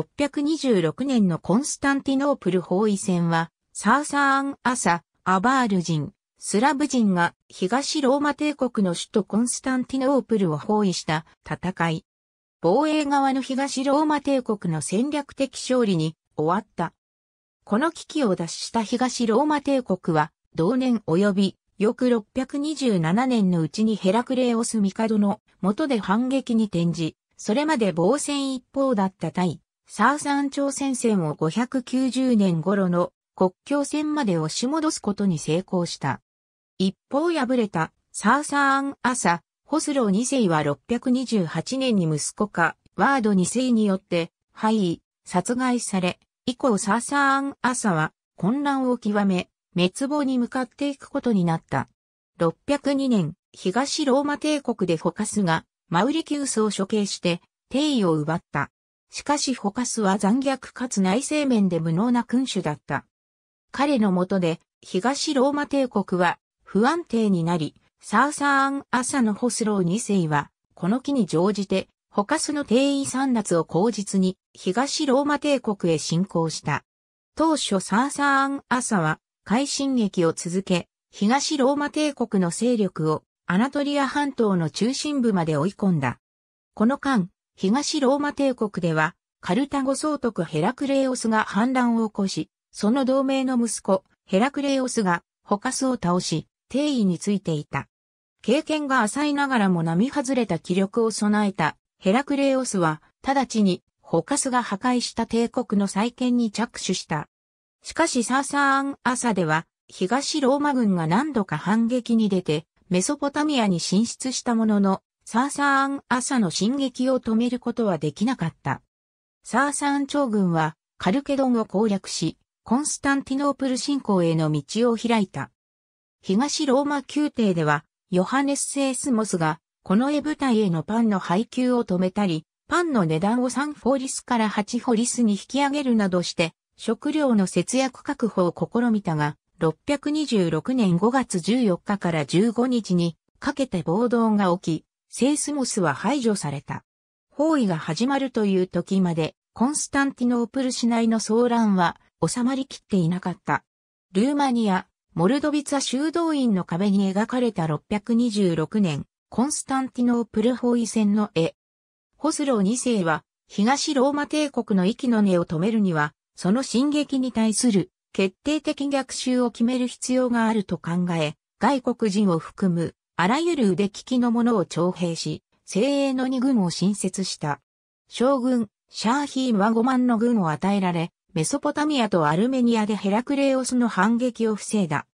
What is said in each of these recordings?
626年のコンスタンティノープル包囲戦は、サーサーン・アサ、アバール人、スラブ人が東ローマ帝国の首都コンスタンティノープルを包囲した戦い。防衛側の東ローマ帝国の戦略的勝利に終わった。この危機を脱した東ローマ帝国は、同年及び翌627年のうちにヘラクレオス帝の元で反撃に転じ、それまで防戦一方だった対サーサン朝鮮戦を590年頃の国境線まで押し戻すことに成功した。一方敗れたサーサーン朝、ホスロー2世は628年に息子か、ワード2世によって、敗位、殺害され、以降サーサーン朝は混乱を極め、滅亡に向かっていくことになった。602年、東ローマ帝国でフォカスが、マウリキウスを処刑して、帝位を奪った。しかしホカスは残虐かつ内政面で無能な君主だった。彼のもとで、東ローマ帝国は不安定になり、サーサーン・アサのホスロー2世は、この機に乗じて、ホカスの定位三奪を口実に、東ローマ帝国へ侵攻した。当初サーサーン・アサは、快進撃を続け、東ローマ帝国の勢力を、アナトリア半島の中心部まで追い込んだ。この間、東ローマ帝国では、カルタゴ総督ヘラクレオスが反乱を起こし、その同盟の息子、ヘラクレオスが、ホカスを倒し、帝位についていた。経験が浅いながらも並外れた気力を備えた、ヘラクレオスは、直ちに、ホカスが破壊した帝国の再建に着手した。しかしサーサーアン・アサでは、東ローマ軍が何度か反撃に出て、メソポタミアに進出したものの、サーサーン朝の進撃を止めることはできなかった。サーサーン朝軍はカルケドンを攻略し、コンスタンティノープル侵攻への道を開いた。東ローマ宮廷では、ヨハネス・エスモスが、この絵部隊へのパンの配給を止めたり、パンの値段を3フォリスから8フォリスに引き上げるなどして、食料の節約確保を試みたが、626年5月14日から15日にかけて暴動が起き、セイスモスは排除された。包囲が始まるという時まで、コンスタンティノープル市内の騒乱は収まりきっていなかった。ルーマニア、モルドビツァ修道院の壁に描かれた626年、コンスタンティノープル包囲戦の絵。ホスロー2世は、東ローマ帝国の息の根を止めるには、その進撃に対する決定的逆襲を決める必要があると考え、外国人を含むあらゆる腕利きの者を徴兵し、精鋭の二軍を新設した。将軍、シャーヒーは5万の軍を与えられ、メソポタミアとアルメニアでヘラクレオスの反撃を防いだ。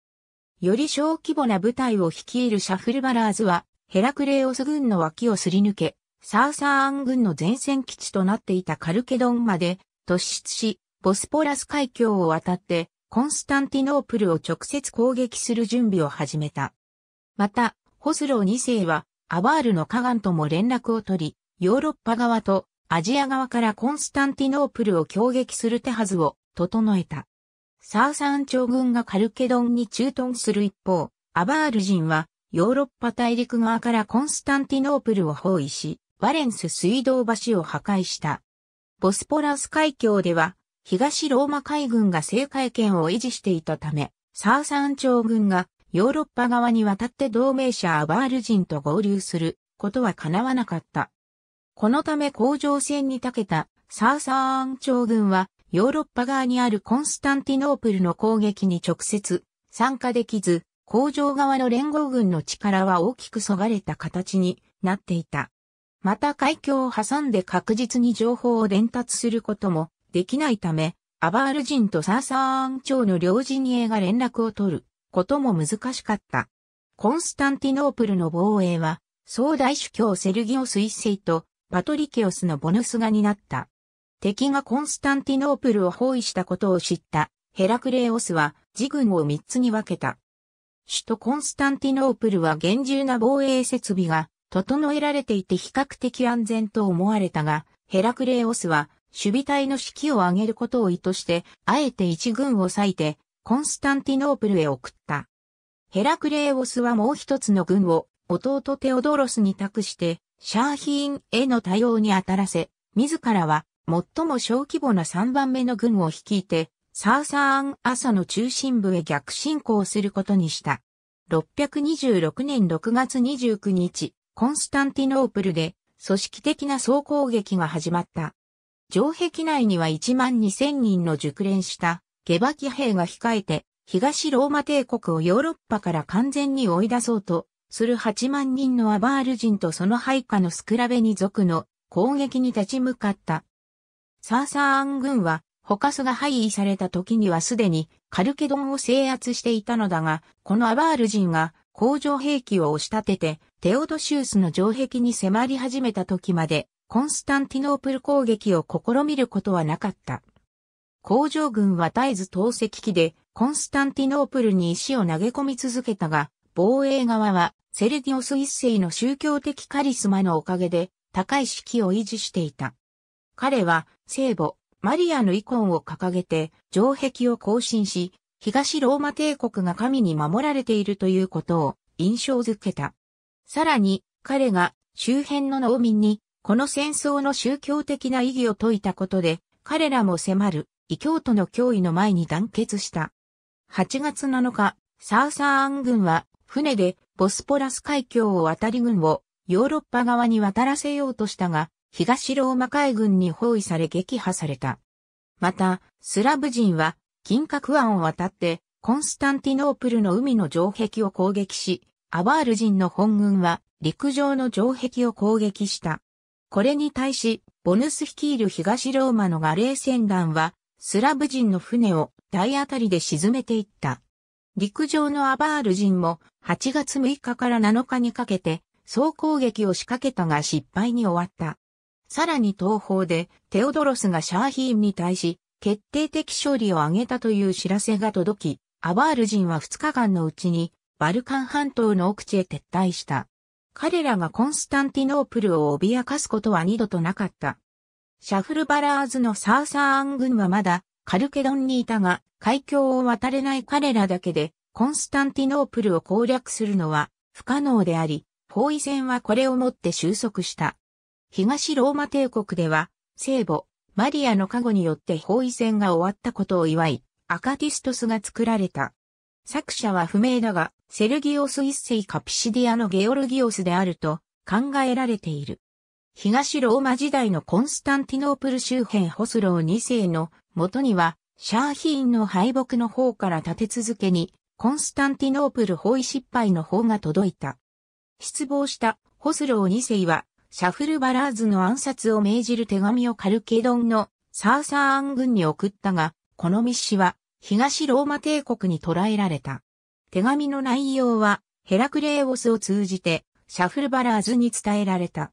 より小規模な部隊を率いるシャフルバラーズは、ヘラクレオス軍の脇をすり抜け、サーサーアン軍の前線基地となっていたカルケドンまで突出し、ボスポラス海峡を渡って、コンスタンティノープルを直接攻撃する準備を始めた。また、オスロー2世は、アバールのカガンとも連絡を取り、ヨーロッパ側とアジア側からコンスタンティノープルを攻撃する手はずを整えた。サーサン朝軍がカルケドンに駐屯する一方、アバール人はヨーロッパ大陸側からコンスタンティノープルを包囲し、バレンス水道橋を破壊した。ボスポラス海峡では、東ローマ海軍が制海権を維持していたため、サーサン朝軍がヨーロッパ側に渡って同盟者アバール人と合流することは叶わなかった。このため甲状戦に長けたサーサーン朝軍はヨーロッパ側にあるコンスタンティノープルの攻撃に直接参加できず、工場側の連合軍の力は大きくそがれた形になっていた。また海峡を挟んで確実に情報を伝達することもできないため、アバール人とサーサーン朝の両陣営が連絡を取ることも難しかった。コンスタンティノープルの防衛は、総大主教セルギオス一世とパトリケオスのボヌスが担った。敵がコンスタンティノープルを包囲したことを知ったヘラクレオスは自軍を三つに分けた。首都コンスタンティノープルは厳重な防衛設備が整えられていて比較的安全と思われたが、ヘラクレオスは守備隊の指揮を上げることを意図して、あえて一軍を割いてコンスタンティノープルへ送った。ヘラクレーオスはもう一つの軍を弟テオドロスに託して、シャーヒーンへの対応に当たらせ、自らは最も小規模な3番目の軍を率いて、サーサーン朝の中心部へ逆進行することにした。626年6月29日、コンスタンティノープルで組織的な総攻撃が始まった。城壁内には1万2000人の熟練した下馬騎兵が控えて、東ローマ帝国をヨーロッパから完全に追い出そうと、する8万人のアバール人とその配下のスクラベニ族の攻撃に立ち向かった。サーサーアン軍は、ホカスが廃位された時にはすでにカルケドンを制圧していたのだが、このアバール人が工場兵器を押し立てて、テオドシウスの城壁に迫り始めた時まで、コンスタンティノープル攻撃を試みることはなかった。工場軍は絶えず投石機でコンスタンティノープルに石を投げ込み続けたが、防衛側はセルディオス一世の宗教的カリスマのおかげで高い士気を維持していた。彼は聖母、マリアの遺恨を掲げて城壁を更新し、東ローマ帝国が神に守られているということを印象づけた。さらに彼が周辺の農民にこの戦争の宗教的な意義を説いたことで彼らも迫る異教徒の脅威の前に団結した。8月7日、サーサーアン軍は船でボスポラス海峡を渡り軍をヨーロッパ側に渡らせようとしたが、東ローマ海軍に包囲され撃破された。また、スラブ人は金閣湾を渡ってコンスタンティノープルの海の城壁を攻撃し、アバール人の本軍は陸上の城壁を攻撃した。これに対し、ボヌス率いる東ローマのガレー戦団はスラブ人の船を体当たりで沈めていった。陸上のアバール人も8月6日から7日にかけて総攻撃を仕掛けたが失敗に終わった。さらに東方でテオドロスがシャーヒーンに対し決定的勝利を挙げたという知らせが届き、アバール人は2日間のうちにバルカン半島の奥地へ撤退した。彼らがコンスタンティノープルを脅かすことは二度となかった。シャフルバラーズのサーサーアン軍はまだカルケドンにいたが、海峡を渡れない彼らだけで、コンスタンティノープルを攻略するのは不可能であり、包囲戦はこれをもって収束した。東ローマ帝国では、聖母、マリアの加護によって包囲戦が終わったことを祝い、アカティストスが作られた。作者は不明だが、セルギオス一世カピシディアのゲオルギオスであると考えられている。東ローマ時代のコンスタンティノープル周辺ホスロー2世の元には、シャーヒーンの敗北の方から立て続けに、コンスタンティノープル包囲失敗の方が届いた。失望したホスロー2世は、シャフルバラーズの暗殺を命じる手紙をカルケドンのサーサーアン軍に送ったが、この密使は東ローマ帝国に捕らえられた。手紙の内容はヘラクレーオスを通じてシャフルバラーズに伝えられた。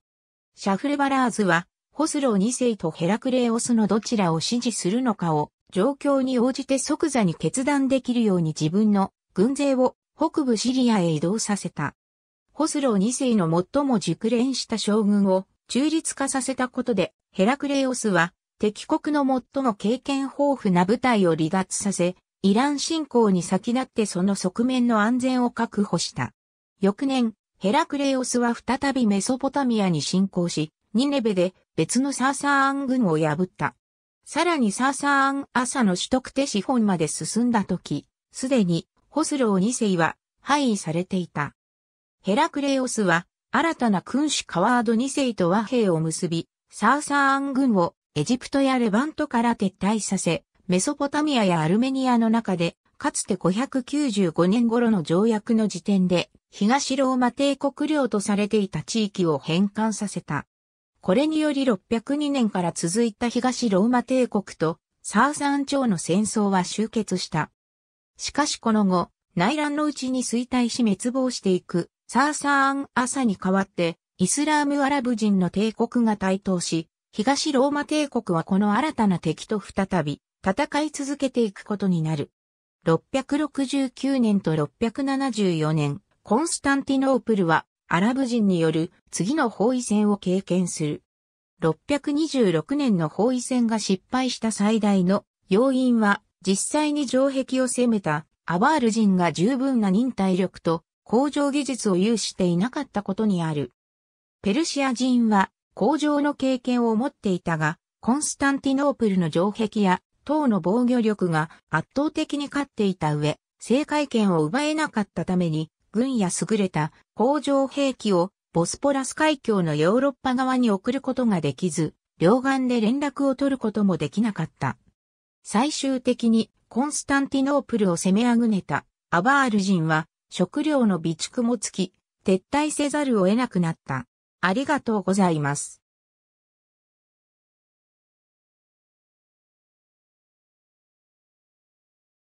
シャフルバラーズは、ホスロー2世とヘラクレオスのどちらを支持するのかを、状況に応じて即座に決断できるように自分の軍勢を北部シリアへ移動させた。ホスロー2世の最も熟練した将軍を中立化させたことで、ヘラクレオスは敵国の最も経験豊富な部隊を離脱させ、イラン侵攻に先立ってその側面の安全を確保した。翌年、ヘラクレオスは再びメソポタミアに侵攻し、ニネベで別のサーサーアン軍を破った。さらにサーサーアン朝の取得手資本まで進んだ時、すでにホスロー2世は廃位されていた。ヘラクレオスは新たな君主カワード2世と和平を結び、サーサーアン軍をエジプトやレバントから撤退させ、メソポタミアやアルメニアの中でかつて595年頃の条約の時点で、東ローマ帝国領とされていた地域を返還させた。これにより602年から続いた東ローマ帝国とサーサン朝の戦争は終結した。しかしこの後、内乱のうちに衰退し滅亡していくサーサーン朝に代わってイスラームアラブ人の帝国が台頭し、東ローマ帝国はこの新たな敵と再び戦い続けていくことになる。669年と674年、コンスタンティノープルはアラブ人による次の包囲戦を経験する。626年の包囲戦が失敗した最大の要因は実際に城壁を攻めたアバール人が十分な忍耐力と工場技術を有していなかったことにある。ペルシア人は工場の経験を持っていたが、コンスタンティノープルの城壁や党の防御力が圧倒的に勝っていた上、政界権を奪えなかったために、軍や優れた工場兵器をボスポラス海峡のヨーロッパ側に送ることができず、両岸で連絡を取ることもできなかった。最終的にコンスタンティノープルを攻めあぐねたアバール人は食料の備蓄もつき、撤退せざるを得なくなった。ありがとうございます。